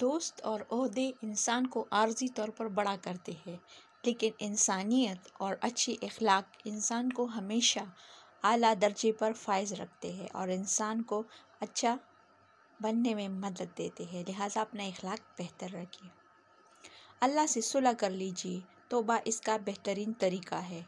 दोस्त और अहदे इंसान को आर्जी तौर पर बड़ा करते हैं लेकिन इंसानियत और अच्छी अखलाक इंसान को हमेशा आला दर्जे पर फायज रखते हैं और इंसान को अच्छा बनने में मदद देते हैं लिहाजा अपना अखलाक बेहतर रखिए अल्लाह से सुलह कर लीजिए तोबा इसका बेहतरीन तरीका है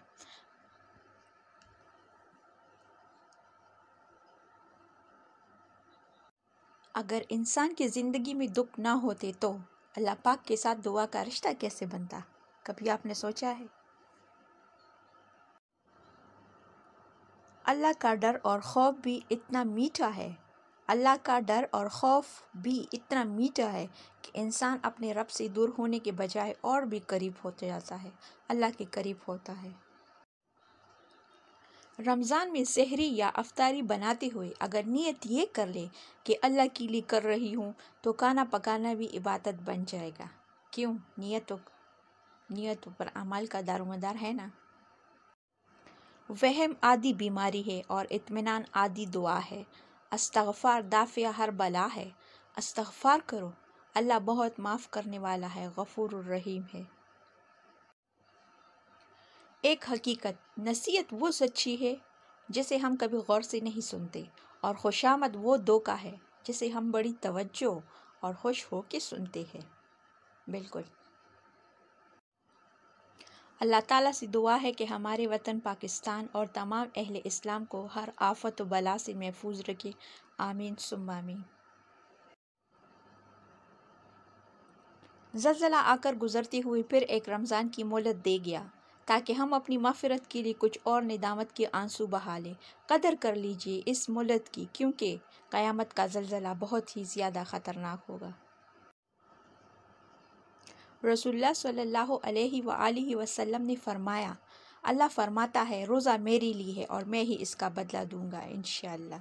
अगर इंसान की ज़िंदगी में दुख ना होते तो अल्लाह पाक के साथ दुआ का रिश्ता कैसे बनता कभी आपने सोचा है अल्लाह का डर और खौफ भी इतना मीठा है अल्लाह का डर और खौफ भी इतना मीठा है कि इंसान अपने रब से दूर होने के बजाय और भी करीब होते जाता है अल्लाह के करीब होता है रमज़ान में सहरी या अफ्तारी बनाते हुए अगर नियत ये कर ले कि अल्लाह के लिए कर रही हूँ तो खाना पकाना भी इबादत बन जाएगा क्यों नियतों नियतों पर अमल का दारोमदार है ना वहम आदि बीमारी है और इतमान आदि दुआ है अस्तगफ़ार दाफिया हर बला है अस्तगफ़ार करो अल्लाह बहुत माफ़ करने वाला है गफ़ूर रहीम है एक हकीकत नसीहत वो सच्ची है जिसे हम कभी गौर से नहीं सुनते और खुशामद वो धोखा है जिसे हम बड़ी तवज्जो और खुश हो के सुनते हैं बिल्कुल अल्लाह ताला से दुआ है कि हमारे वतन पाकिस्तान और तमाम अहल इस्लाम को हर आफत व बला से महफूज रखे आमीन सुमामीन जल्जला आकर गुजरते हुए फिर एक रमज़ान की मोहलत दे गया ताकि हम अपनी मफ़रत के लिए कुछ और निदामत के आंसू बहा लें कदर कर लीजिए इस मुलत की क्योंकि क़यामत का जलज़ला बहुत ही ज़्यादा ख़तरनाक होगा रसुल्ला सल्लल्लाहु अलैहि वसल्लम ने फ़रमाया अल्लाह फ़रमाता है रोज़ा मेरे लिए है और मैं ही इसका बदला दूँगा इन